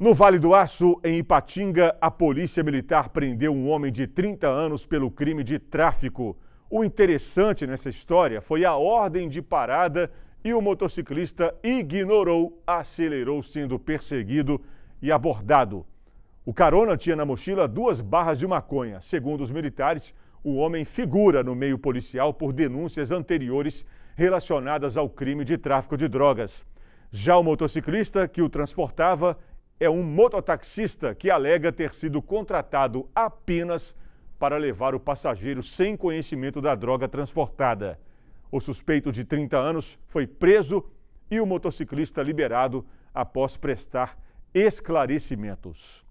No Vale do Aço, em Ipatinga, a polícia militar prendeu um homem de 30 anos pelo crime de tráfico. O interessante nessa história foi a ordem de parada e o motociclista ignorou, acelerou, sendo perseguido e abordado. O carona tinha na mochila duas barras de maconha. Segundo os militares, o homem figura no meio policial por denúncias anteriores relacionadas ao crime de tráfico de drogas. Já o motociclista que o transportava é um mototaxista que alega ter sido contratado apenas para levar o passageiro sem conhecimento da droga transportada. O suspeito de 30 anos foi preso e o motociclista liberado após prestar esclarecimentos.